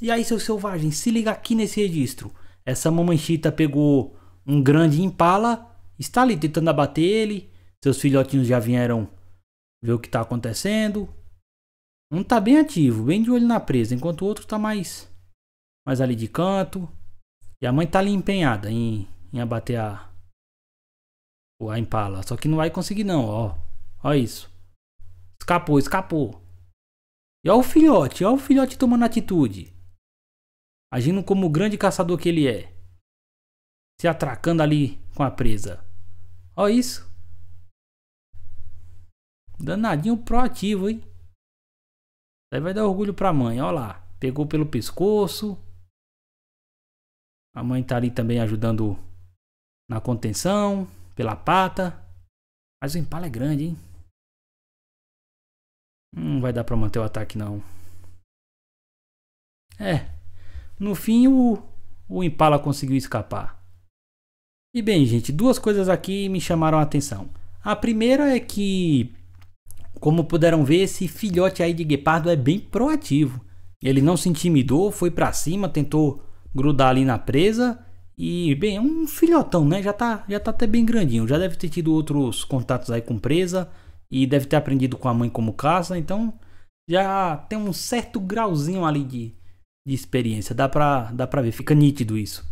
E aí, seu selvagem, se liga aqui nesse registro. Essa mamanchita pegou um grande impala, está ali tentando abater ele. Seus filhotinhos já vieram ver o que está acontecendo. Um está bem ativo, bem de olho na presa, enquanto o outro está mais, mais ali de canto. E a mãe está ali empenhada em, em abater a, a impala. Só que não vai conseguir não, ó. Olha isso. Escapou, escapou. E olha o filhote, olha o filhote tomando atitude agindo como o grande caçador que ele é, se atracando ali com a presa. Olha isso. Danadinho proativo, hein? Daí vai dar orgulho pra mãe, olha lá. Pegou pelo pescoço. A mãe tá ali também ajudando na contenção, pela pata. Mas o impala é grande, hein? Não vai dar pra manter o ataque, não. É, no fim, o, o Impala conseguiu escapar. E bem, gente, duas coisas aqui me chamaram a atenção. A primeira é que, como puderam ver, esse filhote aí de guepardo é bem proativo. Ele não se intimidou, foi para cima, tentou grudar ali na presa e bem, é um filhotão, né? Já tá, já tá até bem grandinho. Já deve ter tido outros contatos aí com presa e deve ter aprendido com a mãe como caça, então já tem um certo grauzinho ali de de experiência. Dá pra, dá pra ver, fica nítido isso.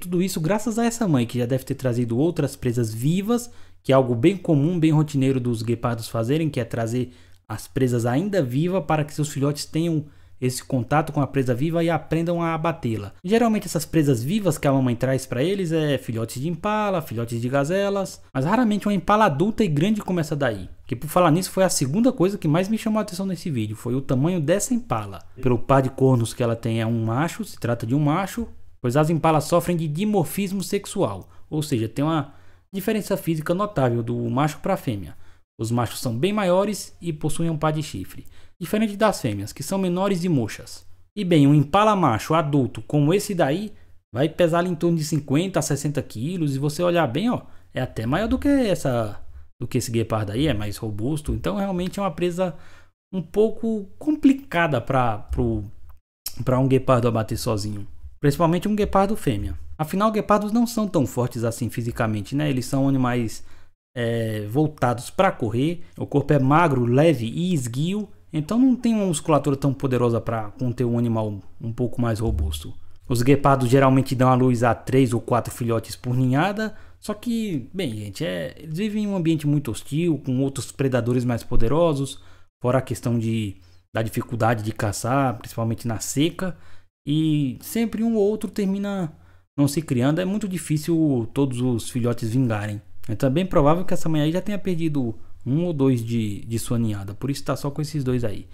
Tudo isso graças a essa mãe, que já deve ter trazido outras presas vivas, que é algo bem comum, bem rotineiro dos guepardos fazerem, que é trazer as presas ainda vivas para que seus filhotes tenham esse contato com a presa viva e aprendam a abatê-la. Geralmente essas presas vivas que a mamãe traz para eles é filhotes de impala, filhotes de gazelas, mas raramente uma impala adulta e grande começa daí. Que por falar nisso foi a segunda coisa que mais me chamou a atenção nesse vídeo, foi o tamanho dessa impala. Pelo par de cornos que ela tem é um macho, se trata de um macho, pois as impalas sofrem de dimorfismo sexual, ou seja, tem uma diferença física notável do macho para a fêmea. Os machos são bem maiores e possuem um par de chifre, diferente das fêmeas, que são menores e murchas. E bem, um impala macho adulto como esse daí vai pesar em torno de 50 a 60 quilos e você olhar bem, ó, é até maior do que essa, do que esse guepardo aí, é mais robusto. Então realmente é uma presa um pouco complicada para para um guepardo abater sozinho, principalmente um guepardo fêmea. Afinal, guepardos não são tão fortes assim fisicamente, né? Eles são animais é, voltados para correr, o corpo é magro, leve e esguio, então não tem uma musculatura tão poderosa para conter um animal um pouco mais robusto. Os guepardos geralmente dão à luz a 3 ou 4 filhotes por ninhada, só que, bem, gente, é, eles vivem em um ambiente muito hostil, com outros predadores mais poderosos, fora a questão de, da dificuldade de caçar, principalmente na seca, e sempre um ou outro termina não se criando, é muito difícil todos os filhotes vingarem. Então é bem provável que essa manhã aí já tenha perdido um ou dois de, de sua ninhada. Por isso está só com esses dois aí.